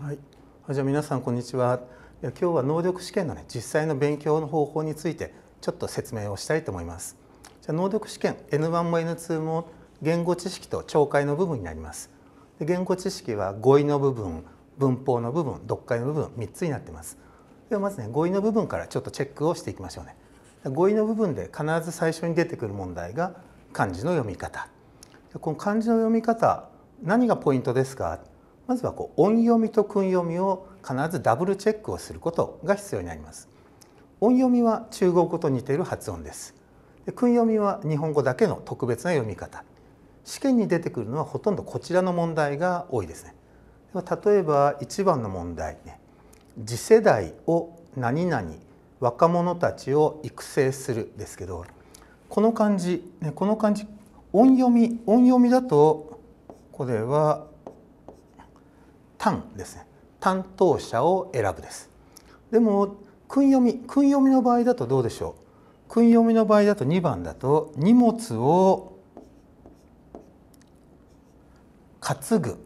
はい、じゃあ皆さんこんにちは今日は能力試験のね実際の勉強の方法についてちょっと説明をしたいと思いますじゃ能力試験 N1 も N2 も言語知識と聴解の部分になりますで言語知識は語彙の部分文法の部分読解の部分3つになってますではまずね語彙の部分からちょっとチェックをしていきましょうね語彙の部分で必ず最初に出てくる問題が漢字の読み方この漢字の読み方何がポイントですかまずはこう音読みと訓読みを必ずダブルチェックをすることが必要になります。音読みは中国語と似ている発音です。で訓読みは日本語だけの特別な読み方。試験に出てくるのはほとんどこちらの問題が多いですね。では例えば一番の問題ね。次世代を何々若者たちを育成するですけどこの漢字、ね、この漢字音読み音読みだとこれは担ですね担当者を選ぶですでも訓読み訓読みの場合だとどうでしょう訓読みの場合だと2番だと荷物を担ぐ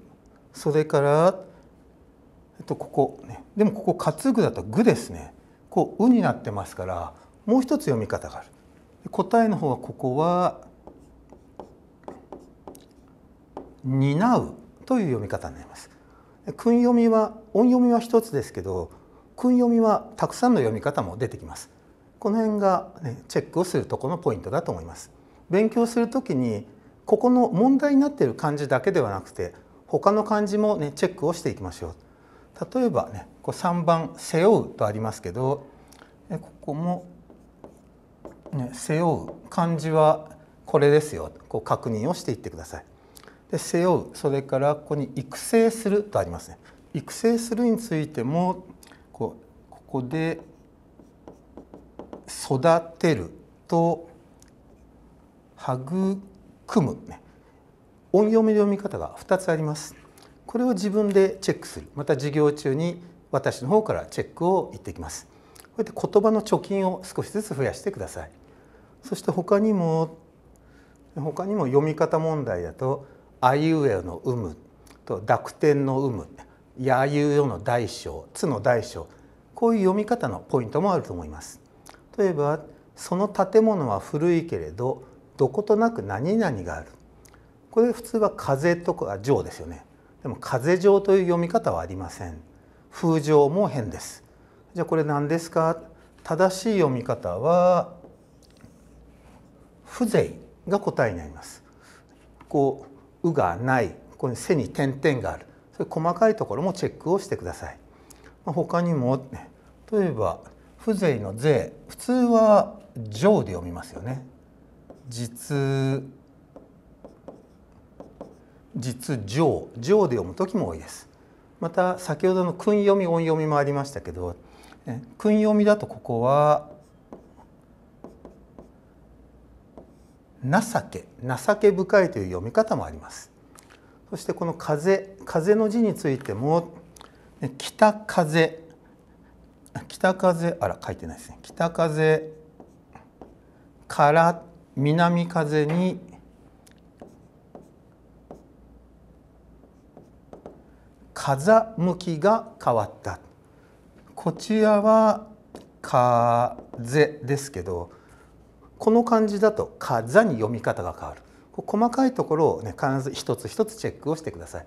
それからえっとここねでもここ担ぐだと具ですねこう「う」になってますからもう一つ読み方がある答えの方はここは担うという読み方になります訓読みは音読みは一つですけど訓読みはたくさんの読み方も出てきますこの辺が、ね、チェックをするとこのポイントだと思います勉強するときにここの問題になっている漢字だけではなくて他の漢字もねチェックをしていきましょう例えばねこう3番「背負う」とありますけどここも、ね「背負う」漢字はこれですよこう確認をしていってください。で背負うそれからここに育成するとありますね育成するについてもこうここで育てると育む、ね、音読みの読み方が2つありますこれを自分でチェックするまた授業中に私の方からチェックを言ってきますこうやって言葉の貯金を少しずつ増やしてくださいそして他にも他にも読み方問題だとあいうえおの有無と濁点の有無やあいうえおの大小つの大小こういう読み方のポイントもあると思います。例えばその建物は古いけれどどことなく何々があるこれ普通は風とか上ですよねでも風上という読み方はありません風上も変ですじゃあこれ何ですか正しい読み方は風情が答えになりますこう「う」がないこに「背に点々があるそういう細かいところもチェックをしてください。まあ、他にも例えば風情の税普通は上で読みますよね実実上上で読む時も多いですまた先ほどの訓読み音読みもありましたけど訓読みだとここは情け情け深いという読み方もありますそしてこの風風の字についても北風北風あら書いてないですね北風から南風に風向きが変わったこちらは風ですけどこの漢字だと「かざ」に読み方が変わる細かいところをね必ず一つ一つチェックをしてください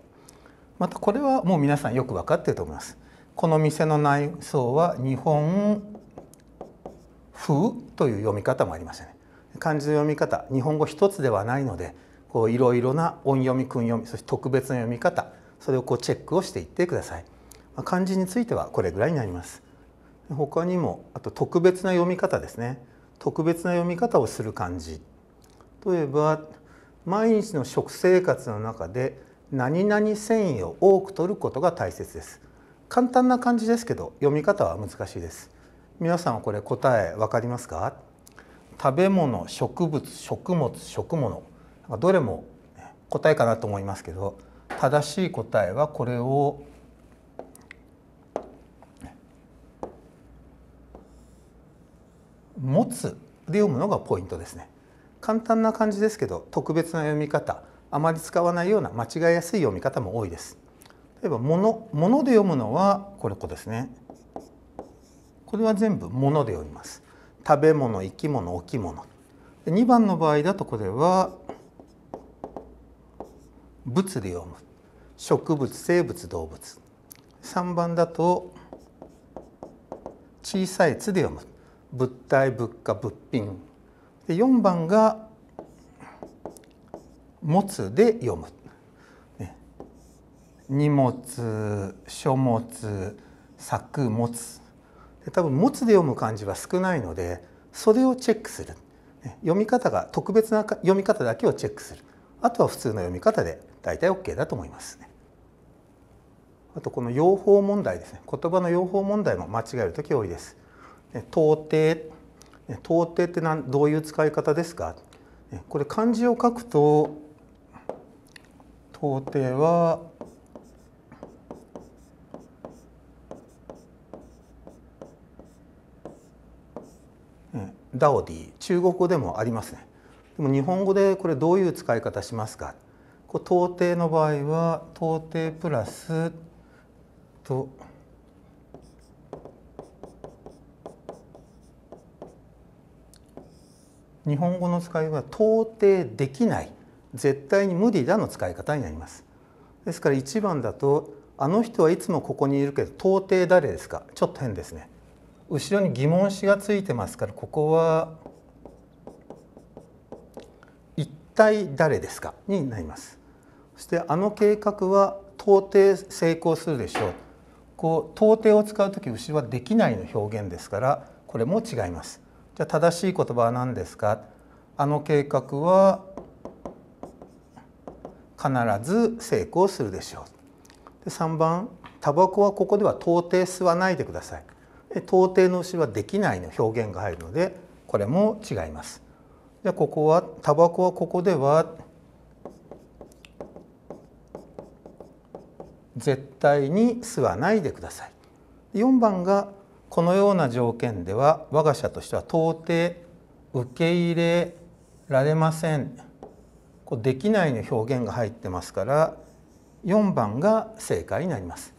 またこれはもう皆さんよく分かっていると思いますこの店の内装は日本風という読み方もありましたね漢字の読み方日本語一つではないのでこういろいろな音読み訓読みそして特別な読み方それをこうチェックをしていってください、漢字についてはこれぐらいになります他にもあと特別な読み方ですね特別な読み方をする漢字例えば毎日の食生活の中で何々繊維を多く取ることが大切です簡単な漢字ですけど読み方は難しいです皆さんはこれ答え分かりますか食べ物植物食物食物どれも答えかなと思いますけど正しい答えはこれを持つで読むのがポイントですね簡単な漢字ですけど特別な読み方あまり使わないような間違いやすい読み方も多いです例えばもの」「もの」で読むのはこれこですねこれは全部「もの」で読みます食べ物生き物置物2番の場合だとこれは「物」で読む植物生物動物3番だと「小さい「つ」で読む物体物価物品で4番が「持つ」で読む。ね、荷物書物作物で多分「持つ」で読む漢字は少ないのでそれをチェックする、ね、読み方が特別な読み方だけをチェックするあとは普通の読み方で大体 OK だと思いますね。あとこの用法問題ですね言葉の用法問題も間違える時多いです。到底到底ってどういう使い方ですかこれ漢字を書くと到底はダオディ中国語でもありますねでも日本語でこれどういう使い方しますかこう到底の場合は到底プラスと。日本語の使いは到底できない絶対に無理だの使い方になりますですから1番だとあの人はいつもここにいるけど到底誰ですかちょっと変ですね後ろに疑問詞がついてますからここは一体誰ですかになりますそしてあの計画は到底成功するでしょうこう到底を使う時後ろはできないの表現ですからこれも違いますじゃあ正しい言葉は何ですかあの計画は必ず成功するでしょう。で3番タバコはここでは到底吸わないでください。で到底の牛はできないの表現が入るのでこれも違います。でここはタバコはここでは絶対に吸わないでください。4番がこのような条件では我が社としては到底受け入れられませんこうできないの表現が入ってますから4番が正解になります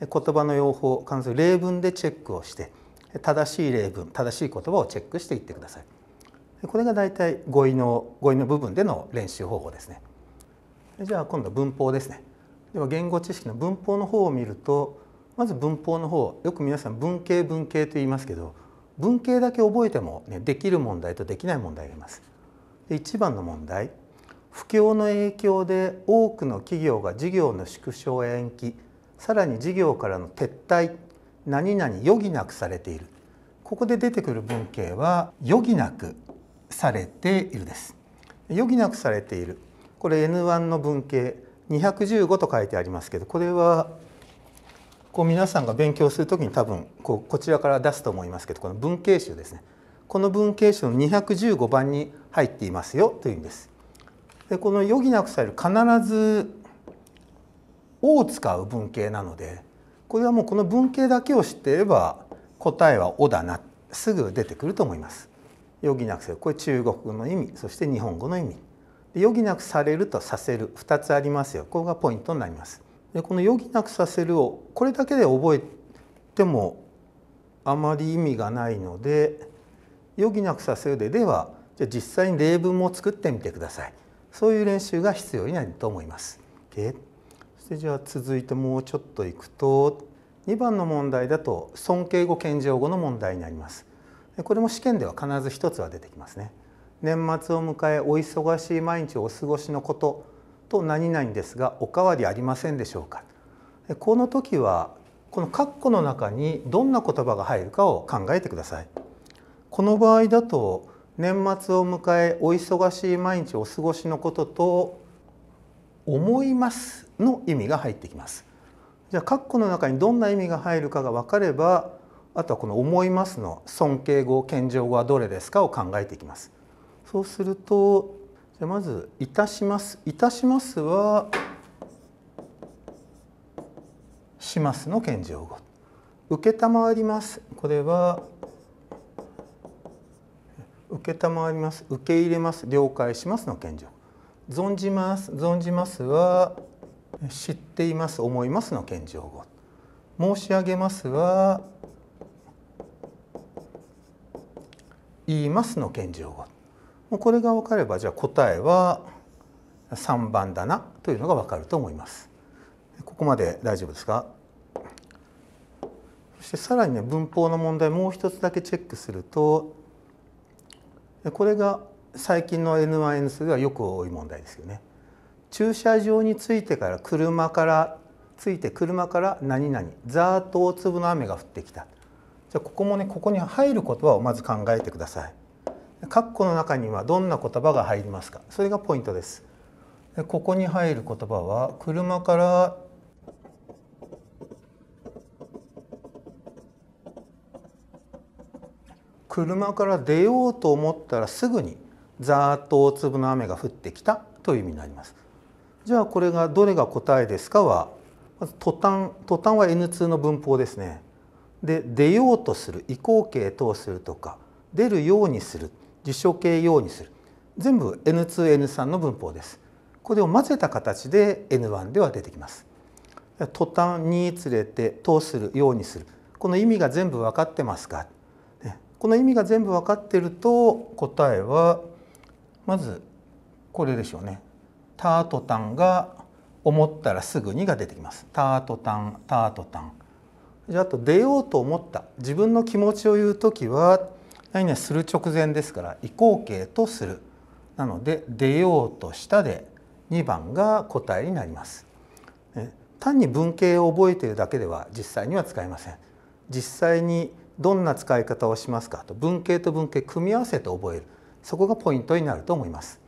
言葉の用法関する例文でチェックをして正しい例文正しい言葉をチェックしていってくださいこれが大体語彙の語彙の部分での練習方法ですねじゃあ今度文法ですねでは言語知識の文法の方を見るとまず文法の方よく皆さん文系文系と言いますけど文系だけ覚えても、ね、できる問題とできない問題があります。で1番の問題不況の影響で多くの企業が事業の縮小や延期さらに事業からの撤退何々余儀なくされているここで出てくる文系は余儀なくされているです余儀なくされているこれ N1 の文系215と書いてありますけどこれはこう皆さんが勉強する時に多分こうこちらから出すと思いますけどこの文型集ですねこの文型集の215番に入っていますよという意味です。でこの余儀なくされる必ず「を」使う文型なのでこれはもうこの文型だけを知っていれば答えは「お」だなすぐ出てくると思います。余儀なくされるこれ中国語の意味そして日本語の意味。余儀なくされるとさせる2つありますよここがポイントになります。でこの「余儀なくさせる」をこれだけで覚えてもあまり意味がないので「余儀なくさせるで」ではじゃ実際に例文も作ってみてくださいそういう練習が必要になると思います。でそしてじゃあ続いてもうちょっといくと2番の問題だと尊敬語謙譲語の問題になります。これも試験では必ず一つは出てきますね。年末を迎えお忙しい毎日お過ごしのことと何々ですがおかわりありませんでしょうかこの時はこの括弧の中にどんな言葉が入るかを考えてくださいこの場合だと年末を迎えお忙しい毎日お過ごしのことと思いますの意味が入ってきますじゃあ括弧の中にどんな意味が入るかが分かればあとはこの「思います」の尊敬語謙譲語はどれですかを考えていきます。そうするとあまず「いたします」「いたしますは」「します」の謙譲語「承ります」これは「承ります」「受け入れます」「了解します」の謙譲語「存じます」「存じますは」は「知っています」「思います」の謙譲語「申し上げます」は「言います」の謙譲語もうこれが分かればじゃあ答えは3番だなというのが分かると思います。ここまで大丈夫ですかそしてさらにね文法の問題もう一つだけチェックするとこれが最近の N1N 数ではよく多い問題ですよね。駐車場に着いてから車からついて車から何々ざーっと大粒の雨が降ってきたじゃあここもねここに入る言葉をまず考えてください。括弧の中にはどんな言葉が入りますかそれがポイントですここに入る言葉は車から車から出ようと思ったらすぐにざーっと大粒の雨が降ってきたという意味になりますじゃあこれがどれが答えですかはまず途端途端は N2 の文法ですねで出ようとする移行形等するとか出るようにする辞書形用にする全部 N2N3 の文法ですこれを混ぜた形で N1 では出てきます途端に連れて通するようにするこの意味が全部分かってますかこの意味が全部分かってると答えはまずこれでしょうね「タートタン」が思ったらすぐにが出てきます。タートタンタートタンじゃあと出ようと思った自分の気持ちを言う時は何々する直前ですから移行形とするなので出ようとしたで2番が答えになります。単に文型を覚えているだけでは実際には使えません。実際にどんな使い方をしますかと文型と文型組み合わせて覚えるそこがポイントになると思います。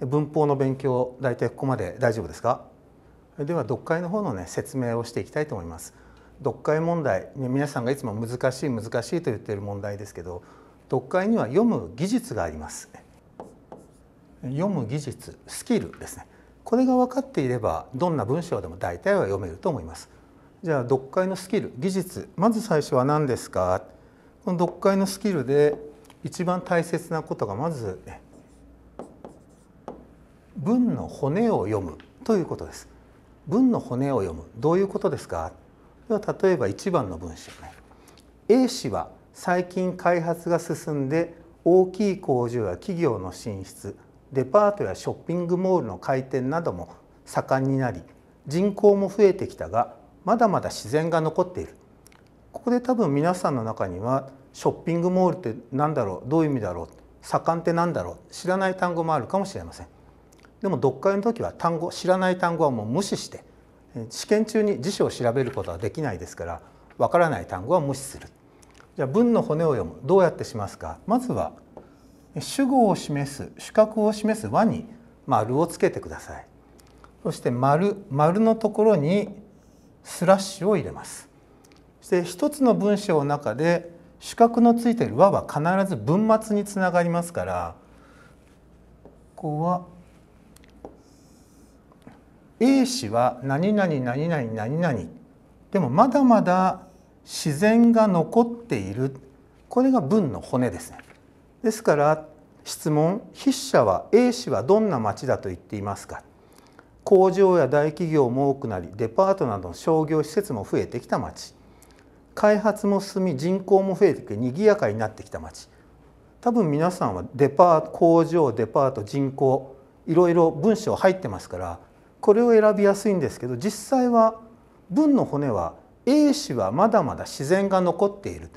文法の勉強大体ここまで大丈夫ですかでは読解の方のね説明をしていきたいと思います。読解問題、皆さんがいつも難しい難しいと言っている問題ですけど読解には読む技術があります読む技術スキルですねこれが分かっていればどんな文章でも大体は読めると思いますじゃあ読解のスキル技術まず最初は何ですかこの読解のスキルで一番大切なことがまず、文の骨を読むということです文の骨を読むどういうことですかでは例えば一番の文章ね A 氏は最近開発が進んで大きい工場や企業の進出デパートやショッピングモールの開店なども盛んになり人口も増えてきたがまだまだ自然が残っているここで多分皆さんの中にはショッピングモールって何だろうどういう意味だろう盛んって何だろう知らない単語もあるかもしれませんでも読解の時は単語知らない単語はもう無視して試験中に辞書を調べることはできないですからわからない単語は無視するじゃあ文の骨を読むどうやってしますかまずは主語を示す主格を示す和に丸をつけてくださいそして丸丸のところにスラッシュを入れますそして一つの文章の中で主格のついている和は必ず文末につながりますからここは A 氏は何々何々何々でもまだまだ自然が残っているこれが文の骨ですねですから質問筆者は A 氏はどんな町だと言っていますか工場や大企業も多くなりデパートなどの商業施設も増えてきた町開発も進み人口も増えてきて賑やかになってきた町多分皆さんはデパート工場デパート人口いろいろ文章入ってますからこれを選びやすいんですけど実際は文の骨は A 氏はまだまだ自然が残っている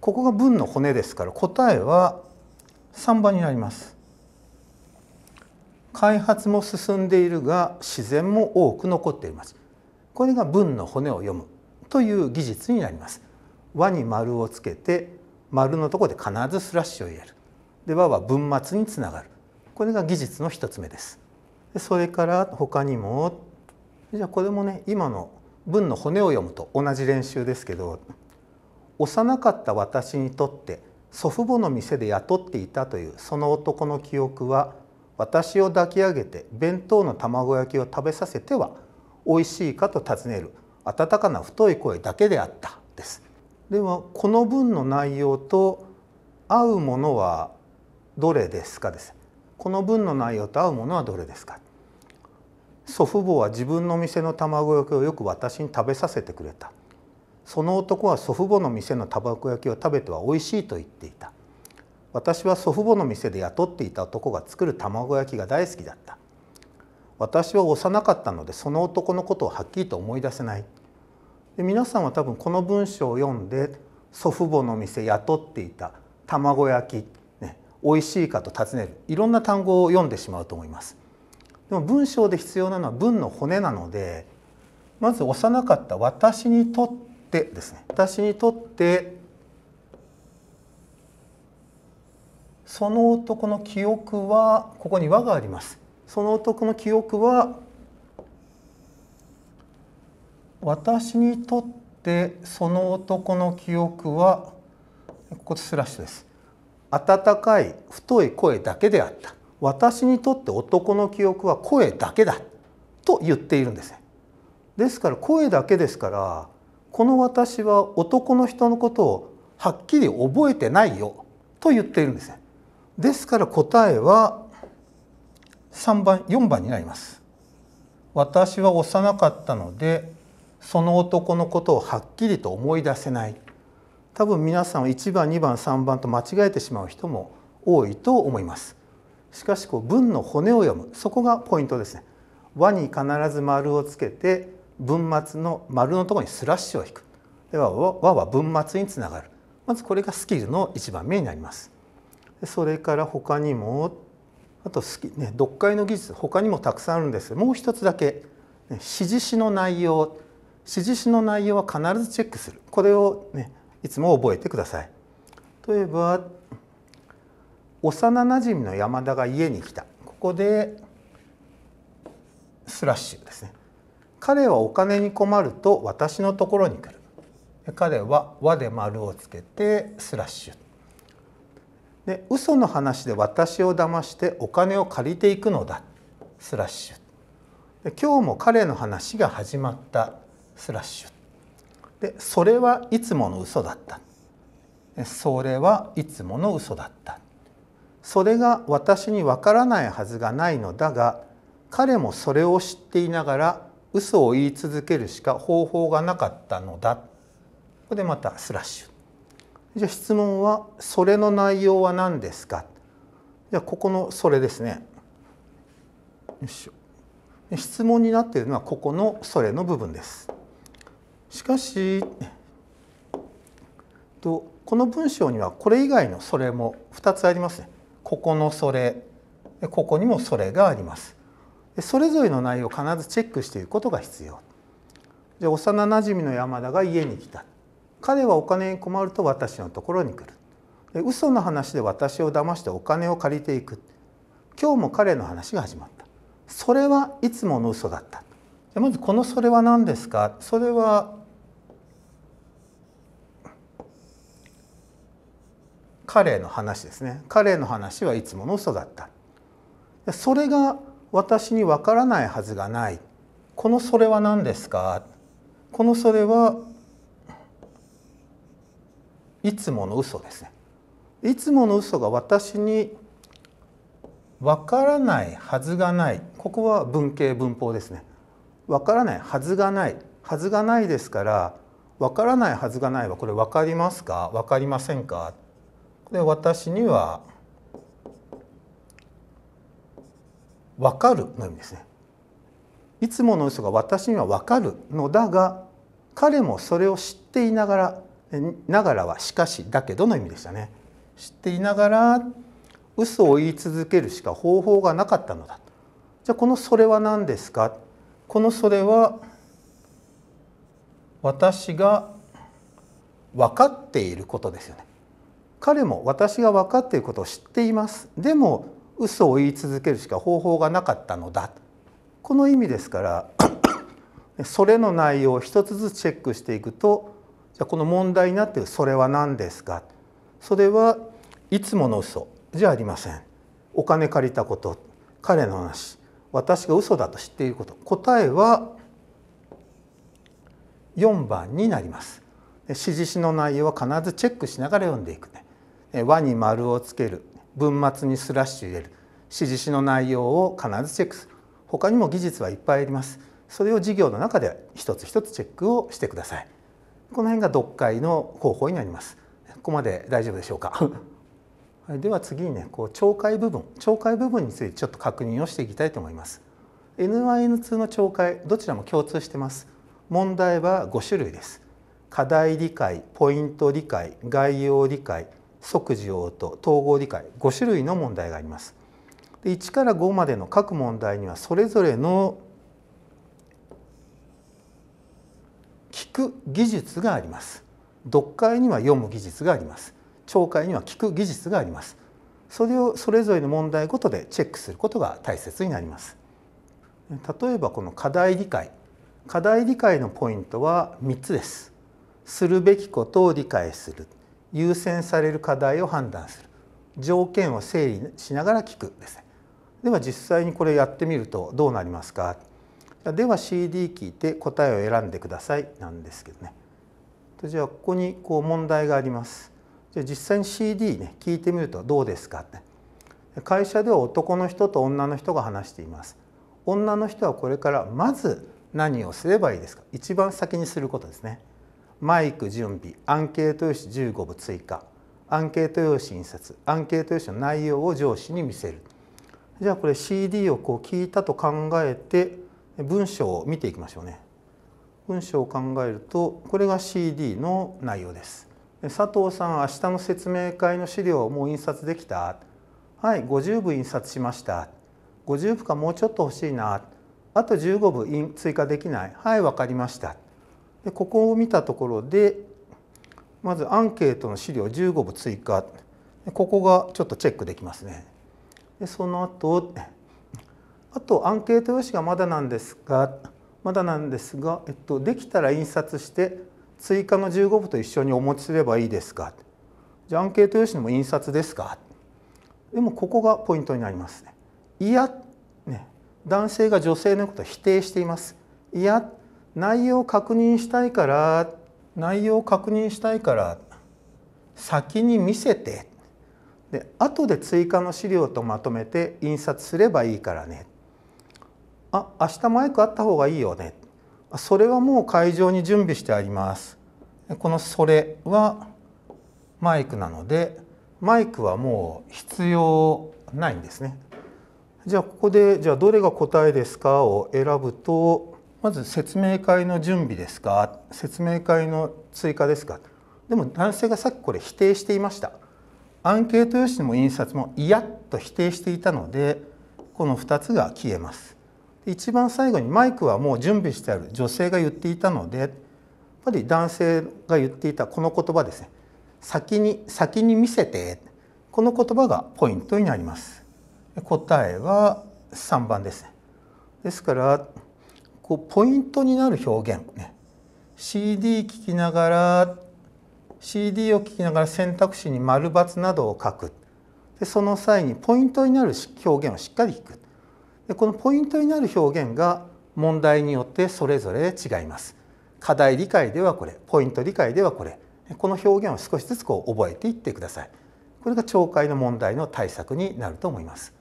ここが文の骨ですから答えは3番になります開発も進んでいるが自然も多く残っていますこれが文の骨を読むという技術になります和に丸をつけて丸のところで必ずスラッシュを入れるで和は文末につながるこれが技術の一つ目ですそれから他にもじゃあこれもね今の文の骨を読むと同じ練習ですけど幼かった私にとって祖父母の店で雇っていたというその男の記憶は私を抱き上げて弁当の卵焼きを食べさせては美味しいかと尋ねる温かな太い声だけであったですではこの文の内容と合うものはどれですかですこの文の内容と合うものはどれですか祖父母は自分の店の卵焼きをよく私に食べさせてくれたその男は祖父母の店の卵焼きを食べては美味しいと言っていた私は祖父母の店で雇っていた男が作る卵焼きが大好きだった私は幼かったのでその男のことをはっきりと思い出せないで皆さんは多分この文章を読んで祖父母の店雇っていた卵焼き、ね、美味しいかと尋ねるいろんな単語を読んでしまうと思います。でも文章で必要なのは文の骨なのでまず幼かった「私にとって」ですね。私にとってその男の記憶はここに和があります。その男の記憶は私にとってその男の記憶はここスラッシュです。温かい太い声だけであった私にとって男の記憶は声だけだと言っているんですですから声だけですからこの私は男の人のことをはっきり覚えてないよと言っているんですですから答えは3番4番になります私は幼かったのでその男のことをはっきりと思い出せない多分皆さんは1番2番3番と間違えてしまう人も多いと思いますしかしこう文の骨を読むそこがポイントですね。和に必ず丸をつけて文末の丸のところにスラッシュを引く。では和は文末につながる。まずこれがスキルの一番目になります。それから他にもあとスキ、ね、読解の技術他にもたくさんあるんですもう一つだけ指示詞の内容指示詞の内容は必ずチェックするこれを、ね、いつも覚えてください。例えば幼なじみの山田が家に来たここでスラッシュですね彼はお金に困ると私のところに来る彼は「和」で丸をつけてスラッシュで嘘の話で私を騙してお金を借りていくのだスラッシュで今日も彼の話が始まったスラッシュでそれはいつもの嘘だったそれはいつもの嘘だったそれが私にわからないはずがないのだが彼もそれを知っていながら嘘を言い続けるしか方法がなかったのだ」ここでまたスラッシュ。じゃあ質問は「それの内容は何ですか?」じゃあここの「それ」ですね。よいしょ質問になっているのはここの「それ」の部分です。しかしとこの文章にはこれ以外の「それ」も2つありますね。ここのそれここにもそれがありますそれぞれの内容を必ずチェックしていくことが必要じゃ幼なじみの山田が家に来た彼はお金に困ると私のところに来るで嘘の話で私を騙してお金を借りていく今日も彼の話が始まったそれはいつもの嘘だったまずこの「それは何ですか?」それは彼の話ですね彼の話はいつもの嘘だったそれが私にわからないはずがないこのそれは何ですかこのそれはいつもの嘘ですねいつもの嘘が私にわからないはずがないここは文系文法ですねわからないはずがないはずがないですからわからないはずがないはこれわかりますか分かりませんかで私には「分かる」の意味ですね。いつもの嘘が私には分かるのだが彼もそれを知っていながらながらはしかしだけどの意味でしたね。知っていながら嘘を言い続けるしか方法がなかったのだ。じゃあこのそれは何ですかこのそれは私が分かっていることですよね。彼も私が分かっていることを知っていますでも嘘を言い続けるしか方法がなかったのだこの意味ですから それの内容を一つずつチェックしていくとじゃこの問題になっている「それは何ですか?」それはいつもの嘘じゃありませんお金借りたこと彼の話私が嘘だと知っていること答えは4番になります指示書の内容は必ずチェックしながら読んでいくね和に丸をつける文末にスラッシュ入れる指示詞の内容を必ずチェックする他にも技術はいっぱいありますそれを授業の中で一つ一つチェックをしてくださいこの辺が読解の方法になりますここまで大丈夫でしょうか では次にねこう懲戒部分懲戒部分についてちょっと確認をしていきたいと思います n y n 2の懲戒どちらも共通してます問題は5種類です課題理解ポイント理解概要理解即時応答統合理解5種類の問題があります。で1から5までの各問題にはそれぞれの聞く技術があります。読解には読む技術があります。聴解には聞く技術があります。それをそれぞれの問題ごとでチェックすることが大切になります。例えばこの課題理解。課題理解のポイントは3つです。するべきことを理解する。優先される課題を判断する条件を整理しながら聞くですねでは実際にこれやってみるとどうなりますかでは CD 聞いて答えを選んでくださいなんですけどねじゃあここにこう問題がありますじゃあ実際に CD ね聞いてみるとどうですかって会社では男の人と女の人が話しています女の人はこれからまず何をすればいいですか一番先にすることですねマイク準備アンケート用紙15部追加アンケート用紙印刷アンケート用紙の内容を上司に見せるじゃあこれ CD をこう聞いたと考えて文章を見ていきましょうね文章を考えるとこれが CD の内容です佐藤さん明日の説明会の資料もう印刷できたはい50部印刷しました50部かもうちょっと欲しいなあと15部追加できないはい分かりましたでここを見たところでまずアンケートの資料15部追加ここがちょっとチェックできますね。でその後あとアンケート用紙がまだなんですがまだなんですが、えっと、できたら印刷して追加の15部と一緒にお持ちすればいいですかじゃあアンケート用紙も印刷ですかでもここがポイントになります、ね、いや、ね、男性が女性のことを否定していますいや内容を確認したいから内容を確認したいから先に見せてで後で追加の資料とまとめて印刷すればいいからねあ明日マイクあった方がいいよねそれはもう会場に準備してありますこの「それ」はマイクなのでマイクはもう必要ないんですねじゃあここでじゃあどれが答えですかを選ぶとまず説明会の準備ですか説明会の追加ですかでも男性がさっきこれ否定していましたアンケート用紙も印刷も嫌と否定していたのでこの2つが消えます一番最後にマイクはもう準備してある女性が言っていたのでやっぱり男性が言っていたこの言葉ですね先に先に見せてこの言葉がポイントになります答えは3番ですねですからこうポイントになる表現、ね、CD 聴きながら CD を聴きながら選択肢に丸×などを書くでその際にポイントになる表現をしっかり聞くでこのポイントになる表現が問題によってそれぞれ違います。課題理解ではこれポイント理解ではこれこの表現を少しずつこう覚えていってください。これが懲戒の問題の対策になると思います。